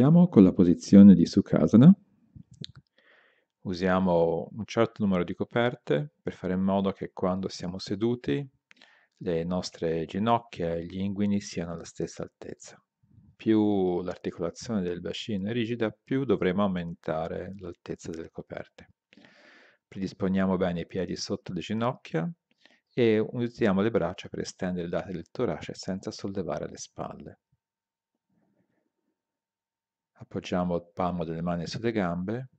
partiamo con la posizione di Sukhasana. Usiamo un certo numero di coperte per fare in modo che quando siamo seduti le nostre ginocchia e gli inguini siano alla stessa altezza. Più l'articolazione del bacino è rigida, più dovremo aumentare l'altezza delle coperte. Predisponiamo bene i piedi sotto le ginocchia e usiamo le braccia per estendere il lati del torace senza sollevare le spalle. Appoggiamo il palmo delle mani sulle gambe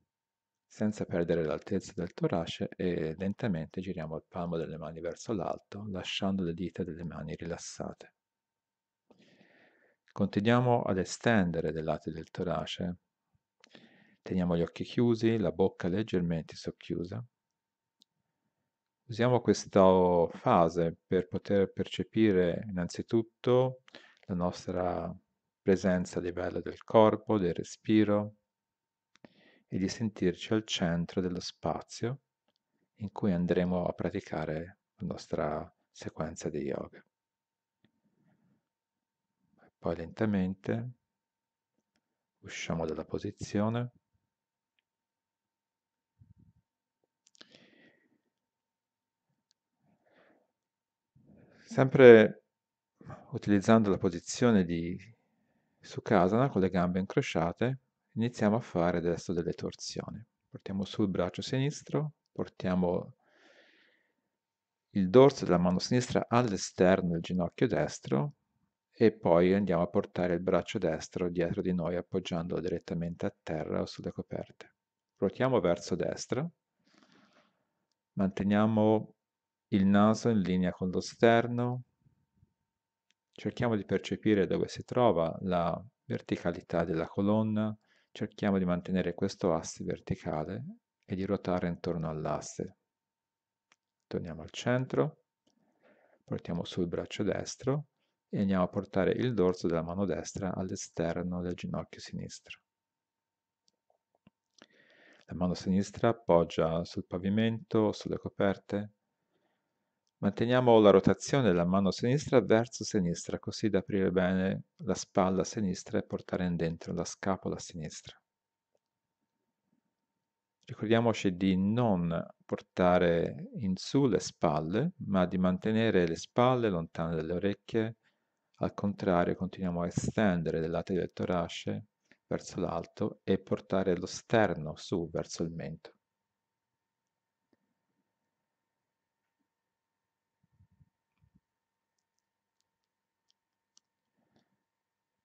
senza perdere l'altezza del torace e lentamente giriamo il palmo delle mani verso l'alto, lasciando le dita delle mani rilassate. Continuiamo ad estendere dei lati del torace. Teniamo gli occhi chiusi, la bocca leggermente socchiusa. Usiamo questa fase per poter percepire innanzitutto la nostra presenza a livello del corpo, del respiro e di sentirci al centro dello spazio in cui andremo a praticare la nostra sequenza di yoga. Poi lentamente usciamo dalla posizione. Sempre utilizzando la posizione di su Kasana con le gambe incrociate iniziamo a fare adesso delle torsioni. Portiamo sul braccio sinistro, portiamo il dorso della mano sinistra all'esterno del ginocchio destro e poi andiamo a portare il braccio destro dietro di noi appoggiandolo direttamente a terra o sulle coperte. Ruotiamo verso destra, manteniamo il naso in linea con lo sterno, Cerchiamo di percepire dove si trova la verticalità della colonna, cerchiamo di mantenere questo asse verticale e di ruotare intorno all'asse. Torniamo al centro, portiamo sul braccio destro e andiamo a portare il dorso della mano destra all'esterno del ginocchio sinistro. La mano sinistra appoggia sul pavimento, sulle coperte, Manteniamo la rotazione della mano sinistra verso sinistra, così da aprire bene la spalla sinistra e portare in dentro la scapola sinistra. Ricordiamoci di non portare in su le spalle, ma di mantenere le spalle lontane dalle orecchie. Al contrario, continuiamo a estendere le lati del torace verso l'alto e portare lo sterno su verso il mento.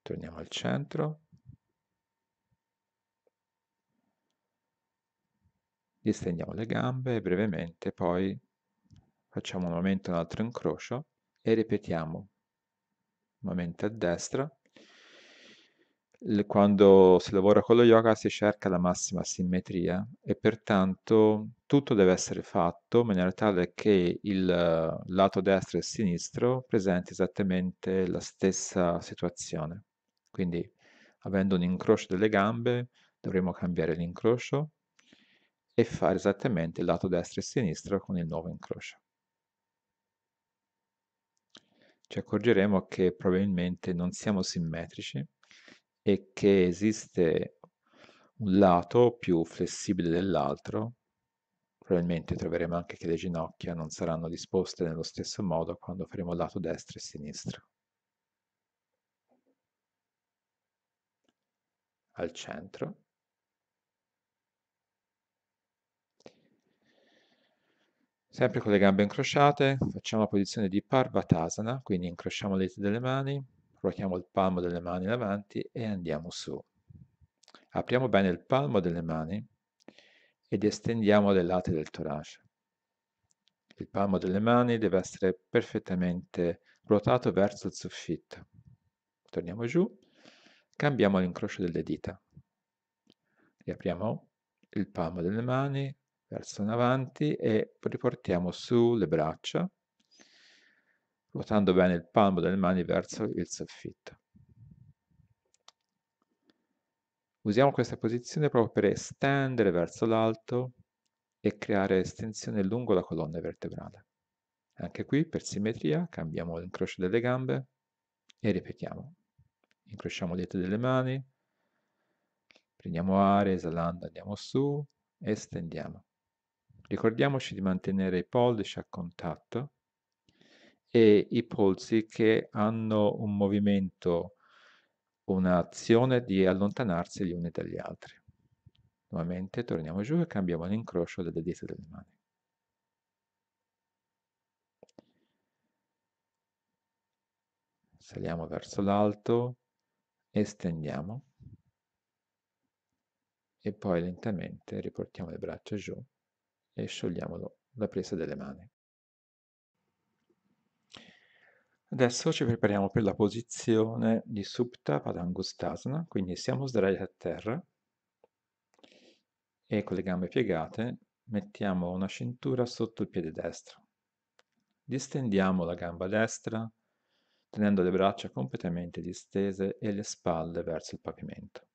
torniamo al centro, distendiamo le gambe brevemente poi facciamo un momento un altro incrocio e ripetiamo un momento a destra quando si lavora con lo yoga si cerca la massima simmetria e pertanto tutto deve essere fatto in maniera tale che il lato destro e sinistro presenti esattamente la stessa situazione. Quindi avendo un incrocio delle gambe dovremo cambiare l'incrocio e fare esattamente il lato destro e sinistro con il nuovo incrocio. Ci accorgeremo che probabilmente non siamo simmetrici e che esiste un lato più flessibile dell'altro. Probabilmente troveremo anche che le ginocchia non saranno disposte nello stesso modo quando faremo lato destro e sinistro. al centro. Sempre con le gambe incrociate, facciamo la posizione di Parvatasana, quindi incrociamo le dita delle mani, ruotiamo il palmo delle mani in avanti e andiamo su. Apriamo bene il palmo delle mani ed estendiamo le lati del torace. Il palmo delle mani deve essere perfettamente ruotato verso il soffitto. Torniamo giù cambiamo l'incrocio delle dita. Riapriamo il palmo delle mani verso in avanti e riportiamo su le braccia, ruotando bene il palmo delle mani verso il soffitto. Usiamo questa posizione proprio per estendere verso l'alto e creare estensione lungo la colonna vertebrale. Anche qui, per simmetria, cambiamo l'incrocio delle gambe e ripetiamo incrociamo le dita delle mani, prendiamo aria, esalando andiamo su e stendiamo. Ricordiamoci di mantenere i pollici a contatto e i polsi che hanno un movimento, un'azione di allontanarsi gli uni dagli altri. Nuovamente torniamo giù e cambiamo l'incrocio delle dita delle mani. Saliamo verso l'alto, estendiamo e poi lentamente riportiamo le braccia giù e sciogliamo la presa delle mani. Adesso ci prepariamo per la posizione di Supta Padangustasana, quindi siamo sdraiati a terra e con le gambe piegate mettiamo una cintura sotto il piede destro. Distendiamo la gamba destra, tenendo le braccia completamente distese e le spalle verso il pavimento.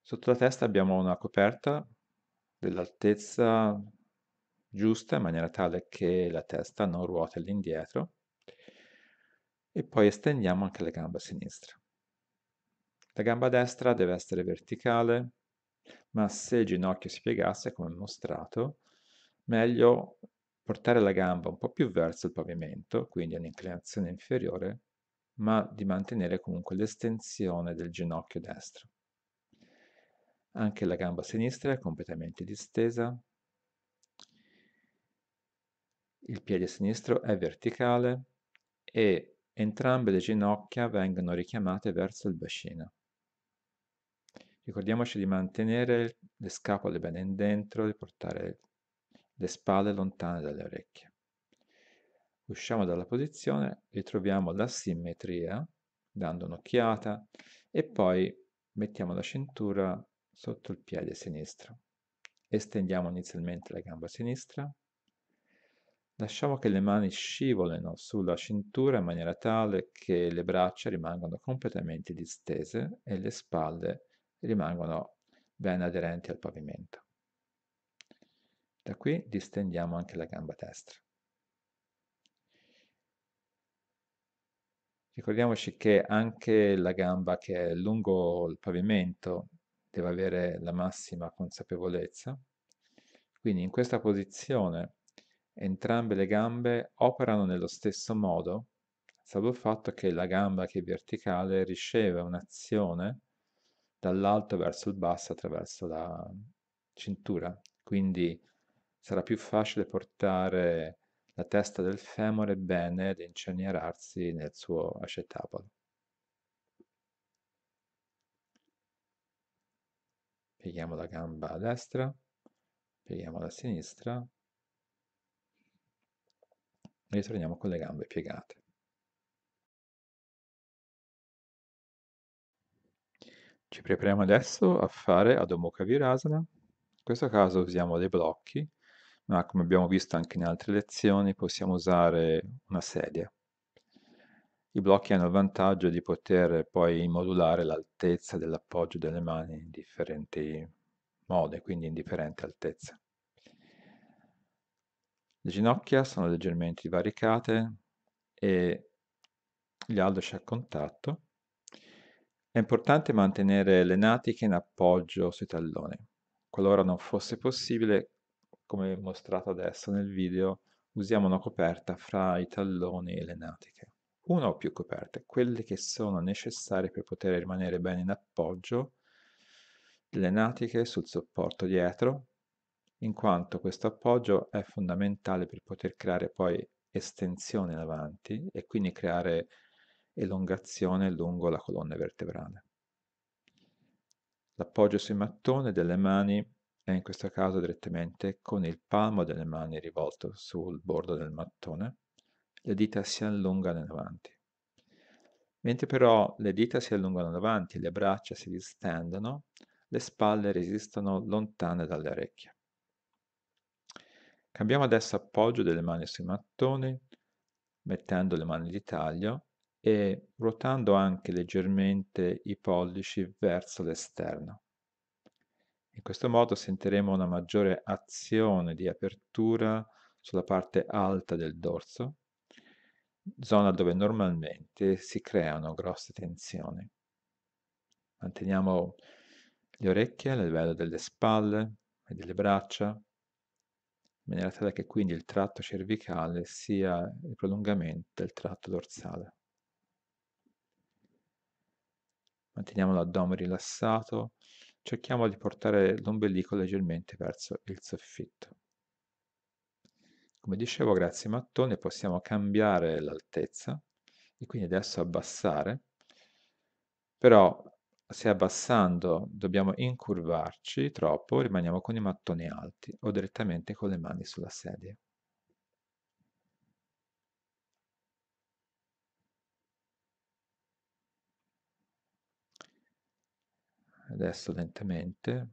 Sotto la testa abbiamo una coperta dell'altezza giusta in maniera tale che la testa non ruota all'indietro e poi estendiamo anche la gamba sinistra. La gamba destra deve essere verticale, ma se il ginocchio si piegasse, come mostrato, meglio portare la gamba un po' più verso il pavimento, quindi un'inclinazione inferiore, ma di mantenere comunque l'estensione del ginocchio destro. Anche la gamba sinistra è completamente distesa. Il piede sinistro è verticale e entrambe le ginocchia vengono richiamate verso il bacino. Ricordiamoci di mantenere le scapole ben dentro, di portare le spalle lontane dalle orecchie. Usciamo dalla posizione, ritroviamo la simmetria dando un'occhiata e poi mettiamo la cintura sotto il piede sinistro. Estendiamo inizialmente la gamba sinistra, lasciamo che le mani scivolino sulla cintura in maniera tale che le braccia rimangano completamente distese e le spalle rimangono ben aderenti al pavimento. Da qui distendiamo anche la gamba destra. Ricordiamoci che anche la gamba che è lungo il pavimento deve avere la massima consapevolezza. Quindi in questa posizione entrambe le gambe operano nello stesso modo, salvo il fatto che la gamba che è verticale riceve un'azione dall'alto verso il basso attraverso la cintura. Quindi sarà più facile portare la testa del femore bene ed incenierarsi nel suo acetabolo. Pieghiamo la gamba a destra, pieghiamo la sinistra, e ritorniamo con le gambe piegate. Ci prepariamo adesso a fare Adho Mukha Virasana. In questo caso usiamo dei blocchi ma come abbiamo visto anche in altre lezioni possiamo usare una sedia. I blocchi hanno il vantaggio di poter poi modulare l'altezza dell'appoggio delle mani in differenti modi, quindi in differente altezza. Le ginocchia sono leggermente divaricate e gli aldoci a contatto. È importante mantenere le natiche in appoggio sui talloni. Qualora non fosse possibile, come mostrato adesso nel video, usiamo una coperta fra i talloni e le natiche. Una o più coperte, quelle che sono necessarie per poter rimanere bene in appoggio, delle natiche sul supporto dietro, in quanto questo appoggio è fondamentale per poter creare poi estensione in avanti e quindi creare elongazione lungo la colonna vertebrale. L'appoggio sui mattoni delle mani e eh, in questo caso direttamente con il palmo delle mani rivolto sul bordo del mattone, le dita si allungano in avanti. Mentre però le dita si allungano in avanti, le braccia si distendono, le spalle resistono lontane dalle orecchie. Cambiamo adesso appoggio delle mani sui mattoni, mettendo le mani di taglio e ruotando anche leggermente i pollici verso l'esterno. In questo modo sentiremo una maggiore azione di apertura sulla parte alta del dorso, zona dove normalmente si creano grosse tensioni. Manteniamo le orecchie a livello delle spalle e delle braccia, in maniera tale che quindi il tratto cervicale sia il prolungamento del tratto dorsale. Manteniamo l'addome rilassato, cerchiamo di portare l'ombelico leggermente verso il soffitto. Come dicevo, grazie ai mattoni possiamo cambiare l'altezza e quindi adesso abbassare, però se abbassando dobbiamo incurvarci troppo, rimaniamo con i mattoni alti o direttamente con le mani sulla sedia. adesso lentamente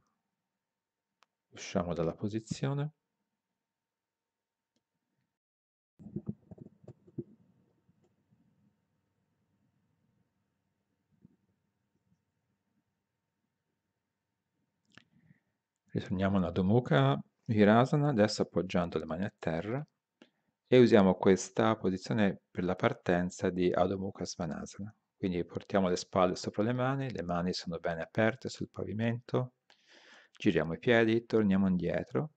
usciamo dalla posizione ritorniamo alla Domukha Virasana adesso appoggiando le mani a terra e usiamo questa posizione per la partenza di Adho Mukha Svanasana quindi portiamo le spalle sopra le mani, le mani sono bene aperte sul pavimento, giriamo i piedi, torniamo indietro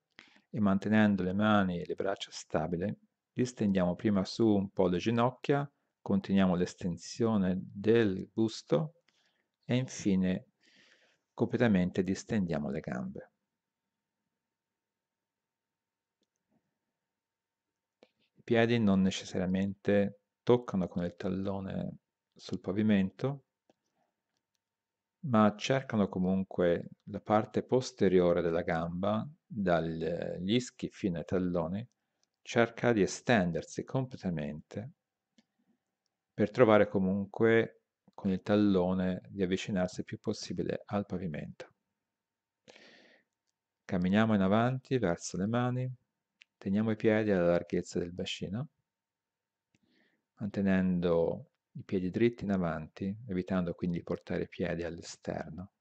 e mantenendo le mani e le braccia stabili, distendiamo prima su un po' le ginocchia, continuiamo l'estensione del busto e infine completamente distendiamo le gambe. I piedi non necessariamente toccano con il tallone sul pavimento, ma cercano comunque la parte posteriore della gamba, dagli ischi fino ai talloni, cerca di estendersi completamente per trovare comunque con il tallone di avvicinarsi il più possibile al pavimento. Camminiamo in avanti verso le mani, teniamo i piedi alla larghezza del bacino, mantenendo i piedi dritti in avanti, evitando quindi di portare i piedi all'esterno.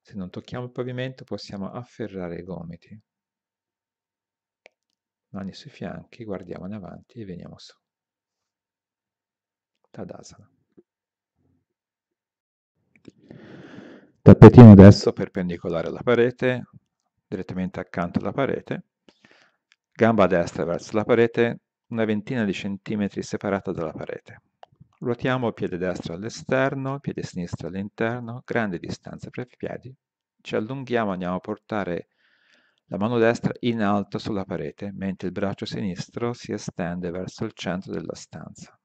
Se non tocchiamo il pavimento possiamo afferrare i gomiti. Mani sui fianchi, guardiamo in avanti e veniamo su. Tadasana. Tappetino adesso perpendicolare alla parete, direttamente accanto alla parete. Gamba destra verso la parete, una ventina di centimetri separata dalla parete. Ruotiamo piede destro all'esterno, piede sinistro all'interno, grande distanza tra i piedi. Ci allunghiamo, andiamo a portare la mano destra in alto sulla parete, mentre il braccio sinistro si estende verso il centro della stanza.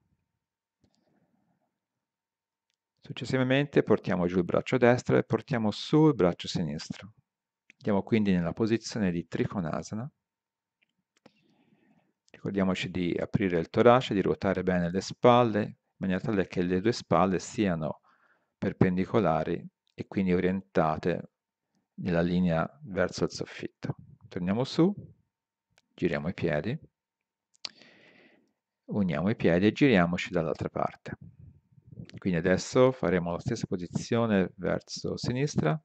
Successivamente portiamo giù il braccio destro e portiamo su il braccio sinistro. Andiamo quindi nella posizione di Trikonasana, Ricordiamoci di aprire il torace, di ruotare bene le spalle, in maniera tale che le due spalle siano perpendicolari e quindi orientate nella linea verso il soffitto. Torniamo su, giriamo i piedi, uniamo i piedi e giriamoci dall'altra parte. Quindi adesso faremo la stessa posizione verso sinistra,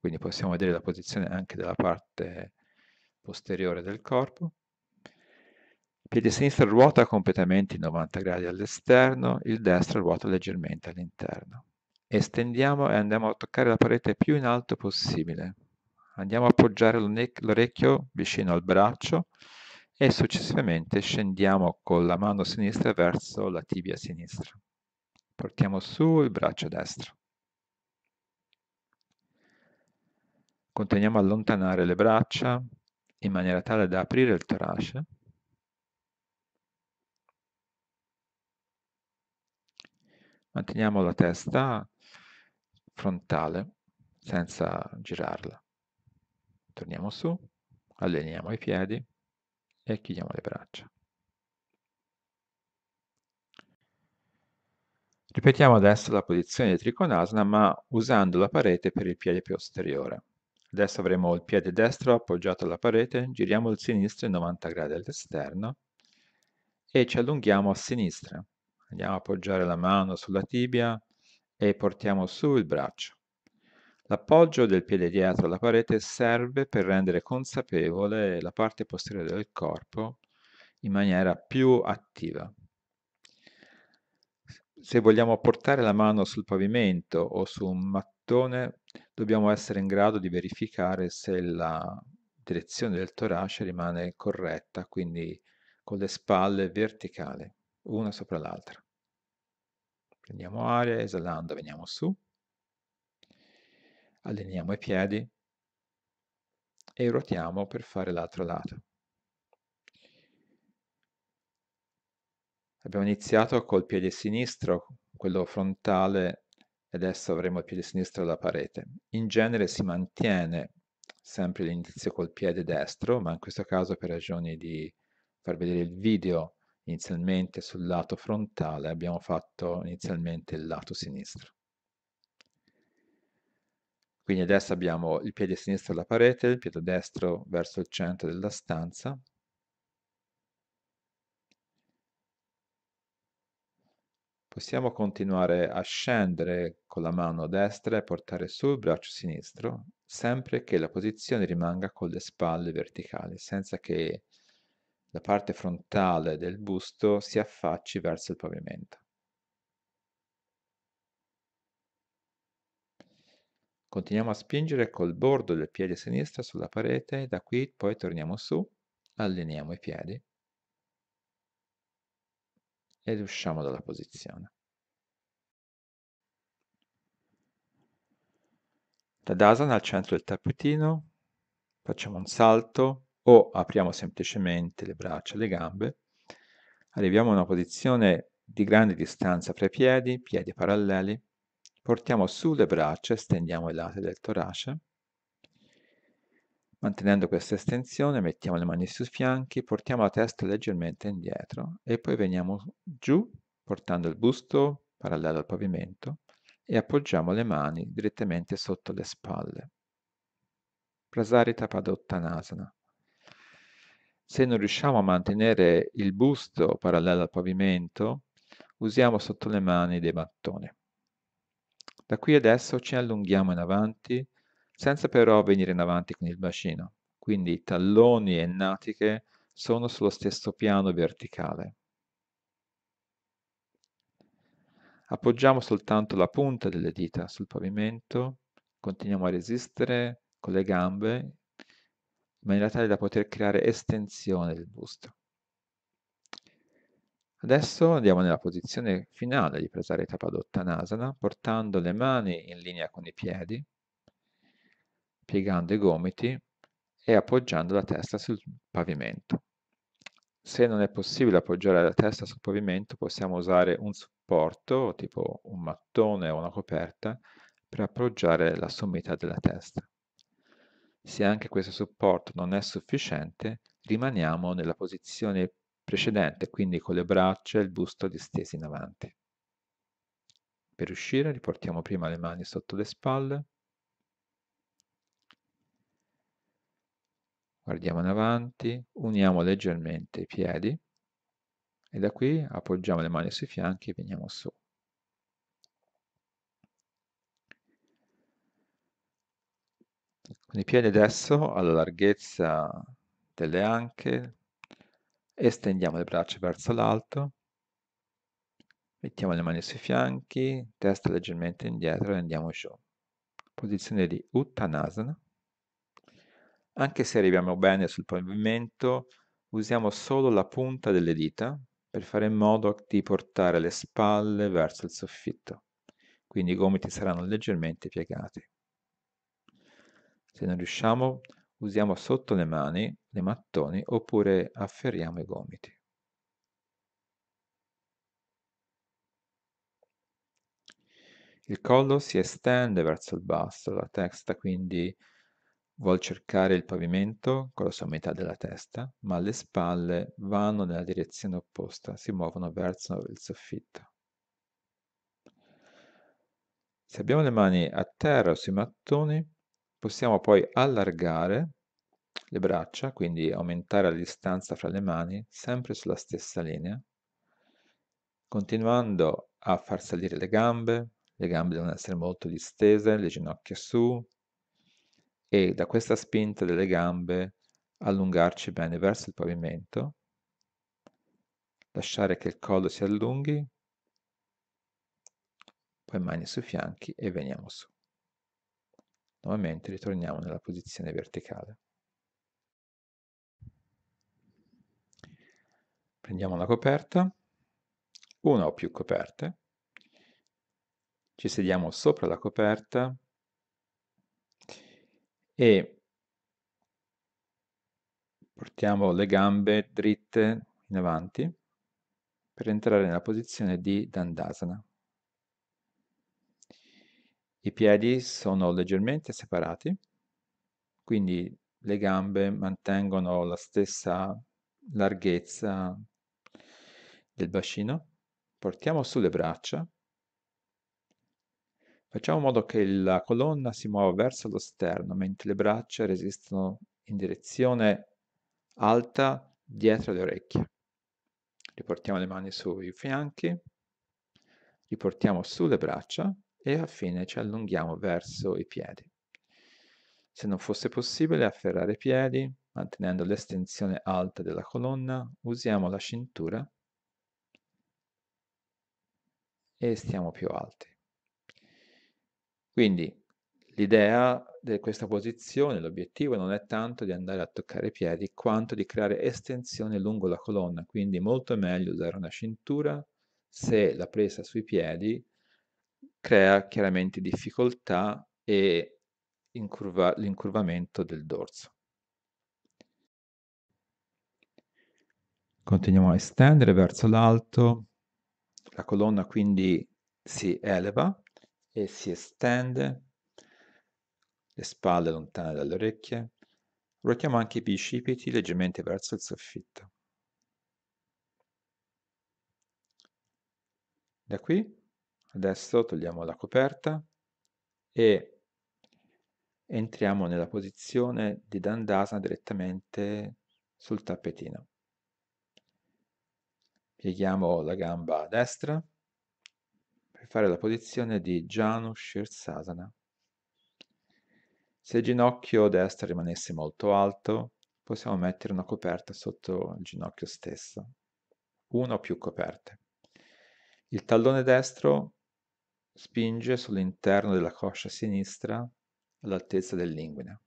quindi possiamo vedere la posizione anche della parte posteriore del corpo piede sinistro ruota completamente in 90 gradi all'esterno, il destro ruota leggermente all'interno. Estendiamo e andiamo a toccare la parete più in alto possibile. Andiamo a appoggiare l'orecchio vicino al braccio e successivamente scendiamo con la mano sinistra verso la tibia sinistra. Portiamo su il braccio destro. Continuiamo a allontanare le braccia in maniera tale da aprire il torace Manteniamo la testa frontale senza girarla. Torniamo su, alleniamo i piedi e chiudiamo le braccia. Ripetiamo adesso la posizione di Trikonasana ma usando la parete per il piede posteriore. Adesso avremo il piede destro appoggiato alla parete, giriamo il sinistro in 90 gradi all'esterno e ci allunghiamo a sinistra Andiamo a appoggiare la mano sulla tibia e portiamo su il braccio. L'appoggio del piede dietro alla parete serve per rendere consapevole la parte posteriore del corpo in maniera più attiva. Se vogliamo portare la mano sul pavimento o su un mattone, dobbiamo essere in grado di verificare se la direzione del torace rimane corretta, quindi con le spalle verticali una sopra l'altra. Prendiamo aria, esalando veniamo su, alleniamo i piedi e ruotiamo per fare l'altro lato. Abbiamo iniziato col piede sinistro, quello frontale, e adesso avremo il piede sinistro alla parete. In genere si mantiene sempre l'inizio col piede destro, ma in questo caso per ragioni di far vedere il video inizialmente sul lato frontale, abbiamo fatto inizialmente il lato sinistro. Quindi adesso abbiamo il piede sinistro alla parete, il piede destro verso il centro della stanza. Possiamo continuare a scendere con la mano destra e portare su il braccio sinistro, sempre che la posizione rimanga con le spalle verticali, senza che la parte frontale del busto si affacci verso il pavimento. Continuiamo a spingere col bordo del piede sinistro sulla parete, da qui poi torniamo su, allineiamo i piedi ed usciamo dalla posizione. Tadasana al centro del tappetino, facciamo un salto o apriamo semplicemente le braccia e le gambe, arriviamo a una posizione di grande distanza fra i piedi, piedi paralleli, portiamo su le braccia, stendiamo i lati del torace, mantenendo questa estensione mettiamo le mani sui fianchi, portiamo la testa leggermente indietro e poi veniamo giù portando il busto parallelo al pavimento e appoggiamo le mani direttamente sotto le spalle. Prasarita Padottanasana se non riusciamo a mantenere il busto parallelo al pavimento, usiamo sotto le mani dei mattoni. Da qui adesso ci allunghiamo in avanti, senza però venire in avanti con il bacino, quindi talloni e natiche sono sullo stesso piano verticale. Appoggiamo soltanto la punta delle dita sul pavimento, continuiamo a resistere con le gambe in maniera tale da poter creare estensione del busto. Adesso andiamo nella posizione finale di Prasari Tapadottanasana, portando le mani in linea con i piedi, piegando i gomiti e appoggiando la testa sul pavimento. Se non è possibile appoggiare la testa sul pavimento, possiamo usare un supporto, tipo un mattone o una coperta, per appoggiare la sommità della testa. Se anche questo supporto non è sufficiente, rimaniamo nella posizione precedente, quindi con le braccia e il busto distesi in avanti. Per uscire riportiamo prima le mani sotto le spalle, guardiamo in avanti, uniamo leggermente i piedi e da qui appoggiamo le mani sui fianchi e veniamo su. con i piedi adesso alla larghezza delle anche, estendiamo le braccia verso l'alto, mettiamo le mani sui fianchi, testa leggermente indietro e andiamo giù. Posizione di Uttanasana. Anche se arriviamo bene sul pavimento, usiamo solo la punta delle dita per fare in modo di portare le spalle verso il soffitto, quindi i gomiti saranno leggermente piegati. Se non riusciamo, usiamo sotto le mani le mattoni oppure afferriamo i gomiti. Il collo si estende verso il basso, la testa quindi vuol cercare il pavimento con la sua metà della testa, ma le spalle vanno nella direzione opposta, si muovono verso il soffitto. Se abbiamo le mani a terra sui mattoni, Possiamo poi allargare le braccia, quindi aumentare la distanza fra le mani, sempre sulla stessa linea, continuando a far salire le gambe, le gambe devono essere molto distese, le ginocchia su, e da questa spinta delle gambe allungarci bene verso il pavimento, lasciare che il collo si allunghi, poi mani sui fianchi e veniamo su. Nuovamente ritorniamo nella posizione verticale. Prendiamo la coperta, una o più coperte, ci sediamo sopra la coperta e portiamo le gambe dritte in avanti per entrare nella posizione di Dandasana. I piedi sono leggermente separati, quindi le gambe mantengono la stessa larghezza del bacino. Portiamo su le braccia. Facciamo in modo che la colonna si muova verso lo sterno, mentre le braccia resistono in direzione alta dietro le orecchie. Riportiamo le mani sui fianchi, riportiamo su le braccia, e a fine ci allunghiamo verso i piedi. Se non fosse possibile afferrare i piedi, mantenendo l'estensione alta della colonna, usiamo la cintura e stiamo più alti. Quindi l'idea di questa posizione, l'obiettivo non è tanto di andare a toccare i piedi quanto di creare estensione lungo la colonna, quindi molto meglio usare una cintura se la presa sui piedi crea chiaramente difficoltà e incurva- l'incurvamento del dorso. Continuiamo a estendere verso l'alto, la colonna quindi si eleva e si estende, le spalle lontane dalle orecchie, ruotiamo anche i bicipiti leggermente verso il soffitto. Da qui Adesso togliamo la coperta e entriamo nella posizione di Dandasana direttamente sul tappetino. Pieghiamo la gamba a destra per fare la posizione di Janu Shirsasana. Se il ginocchio destro rimanesse molto alto, possiamo mettere una coperta sotto il ginocchio stesso, una o più coperte. Il tallone destro Spinge sull'interno della coscia sinistra all'altezza dell'inguine.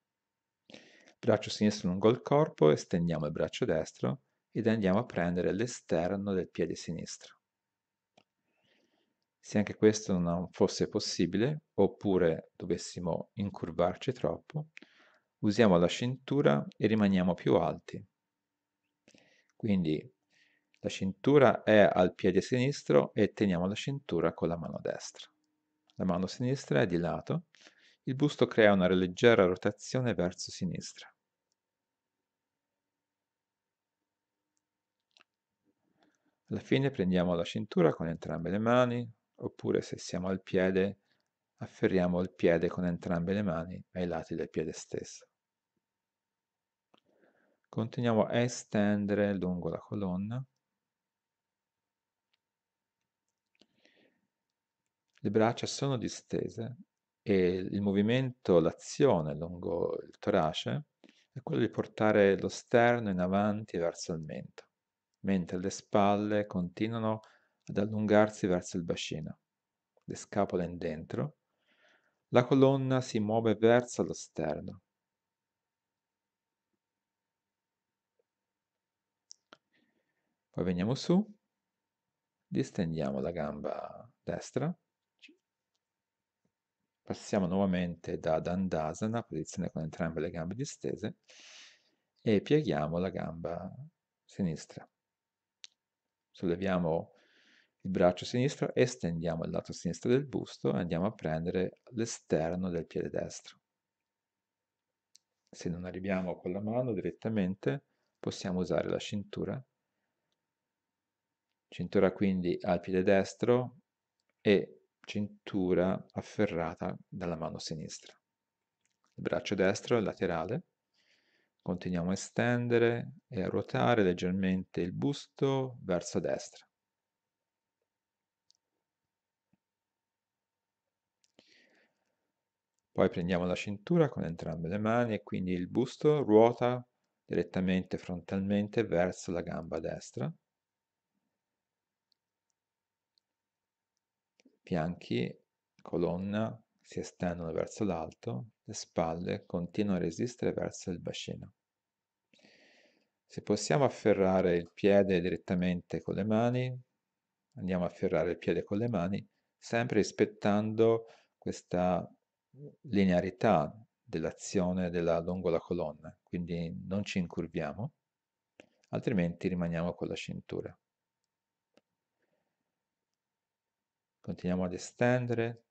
Braccio sinistro lungo il corpo, estendiamo il braccio destro ed andiamo a prendere l'esterno del piede sinistro. Se anche questo non fosse possibile, oppure dovessimo incurvarci troppo, usiamo la cintura e rimaniamo più alti. Quindi la cintura è al piede sinistro e teniamo la cintura con la mano destra la mano sinistra è di lato, il busto crea una leggera rotazione verso sinistra. Alla fine prendiamo la cintura con entrambe le mani, oppure se siamo al piede, afferriamo il piede con entrambe le mani ai lati del piede stesso. Continuiamo a estendere lungo la colonna le braccia sono distese e il movimento, l'azione lungo il torace è quello di portare lo sterno in avanti verso il mento, mentre le spalle continuano ad allungarsi verso il bacino, le scapole in dentro, la colonna si muove verso lo sterno. Poi veniamo su, distendiamo la gamba destra Passiamo nuovamente da Dandasana, posizione con entrambe le gambe distese, e pieghiamo la gamba sinistra. Solleviamo il braccio sinistro, estendiamo il lato sinistro del busto e andiamo a prendere l'esterno del piede destro. Se non arriviamo con la mano direttamente, possiamo usare la cintura. Cintura quindi al piede destro e cintura afferrata dalla mano sinistra. Il braccio destro è laterale, continuiamo a estendere e a ruotare leggermente il busto verso destra. Poi prendiamo la cintura con entrambe le mani e quindi il busto ruota direttamente frontalmente verso la gamba destra. Fianchi, colonna si estendono verso l'alto, le spalle continuano a resistere verso il bacino. Se possiamo afferrare il piede direttamente con le mani, andiamo a afferrare il piede con le mani, sempre rispettando questa linearità dell'azione della, lungo la colonna, quindi non ci incurviamo, altrimenti rimaniamo con la cintura. continuiamo ad estendere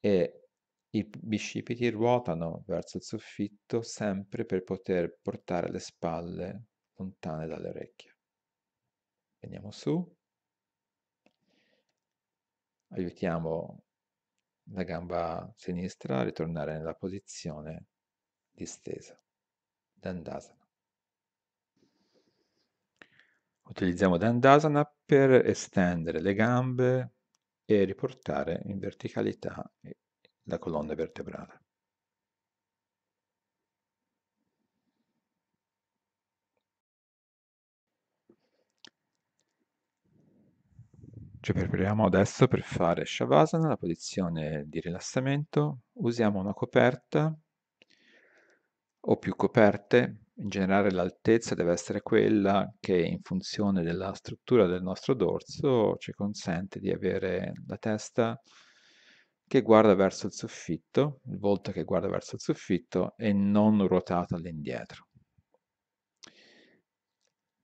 e i bicipiti ruotano verso il soffitto sempre per poter portare le spalle lontane dalle orecchie. Veniamo su, aiutiamo la gamba sinistra a ritornare nella posizione distesa, dandasana. Utilizziamo Dandasana per estendere le gambe e riportare in verticalità eh, la colonna vertebrale. Ci prepariamo adesso per fare Shavasana, la posizione di rilassamento. Usiamo una coperta o più coperte in generale l'altezza deve essere quella che in funzione della struttura del nostro dorso ci consente di avere la testa che guarda verso il soffitto, il volto che guarda verso il soffitto e non ruotato all'indietro.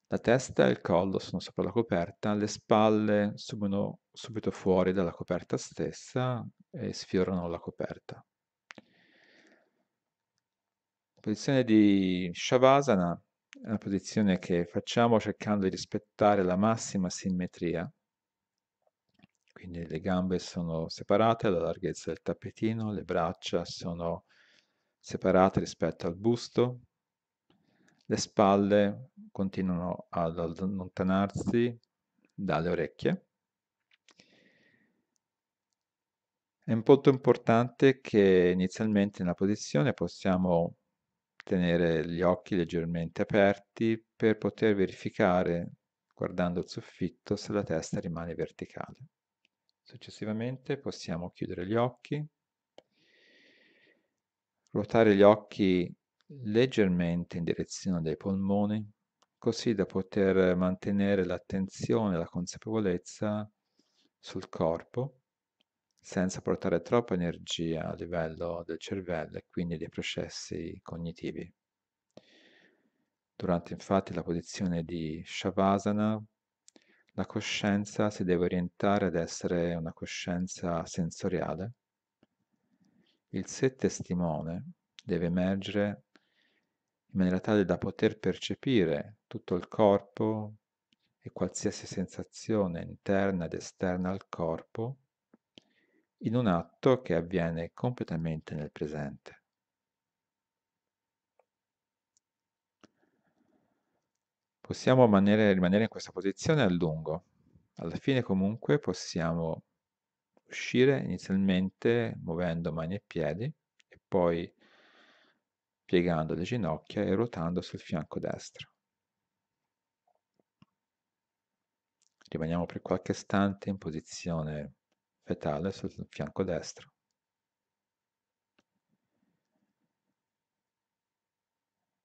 La testa e il collo sono sopra la coperta, le spalle subono subito fuori dalla coperta stessa e sfiorano la coperta. La posizione di Shavasana è una posizione che facciamo cercando di rispettare la massima simmetria, quindi le gambe sono separate alla larghezza del tappetino, le braccia sono separate rispetto al busto, le spalle continuano ad allontanarsi dalle orecchie. È molto importante che inizialmente nella posizione possiamo tenere gli occhi leggermente aperti per poter verificare, guardando il soffitto, se la testa rimane verticale. Successivamente possiamo chiudere gli occhi, ruotare gli occhi leggermente in direzione dei polmoni, così da poter mantenere l'attenzione, la consapevolezza sul corpo senza portare troppa energia a livello del cervello e quindi dei processi cognitivi. Durante infatti la posizione di Shavasana, la coscienza si deve orientare ad essere una coscienza sensoriale. Il sé testimone deve emergere in maniera tale da poter percepire tutto il corpo e qualsiasi sensazione interna ed esterna al corpo in un atto che avviene completamente nel presente. Possiamo rimanere, rimanere in questa posizione a lungo. Alla fine comunque possiamo uscire inizialmente muovendo mani e piedi e poi piegando le ginocchia e ruotando sul fianco destro. Rimaniamo per qualche istante in posizione fetale sul fianco destro.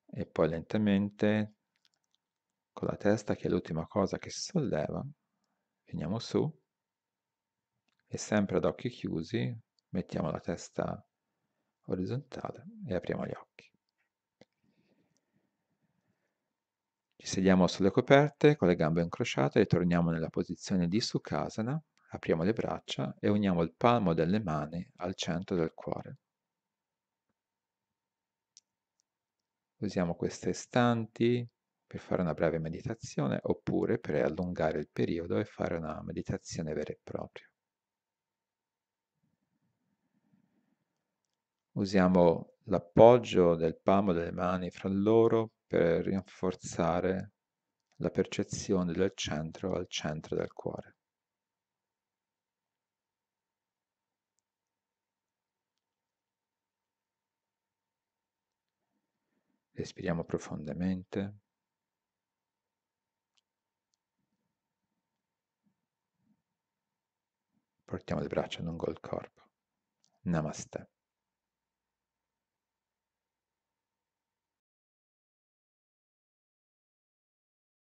E poi lentamente, con la testa che è l'ultima cosa che si solleva, veniamo su e sempre ad occhi chiusi mettiamo la testa orizzontale e apriamo gli occhi. Ci sediamo sulle coperte con le gambe incrociate e torniamo nella posizione di Sukhasana Apriamo le braccia e uniamo il palmo delle mani al centro del cuore. Usiamo questi istanti per fare una breve meditazione oppure per allungare il periodo e fare una meditazione vera e propria. Usiamo l'appoggio del palmo delle mani fra loro per rinforzare la percezione del centro al centro del cuore. Respiriamo profondamente. Portiamo le braccia lungo il corpo. Namaste.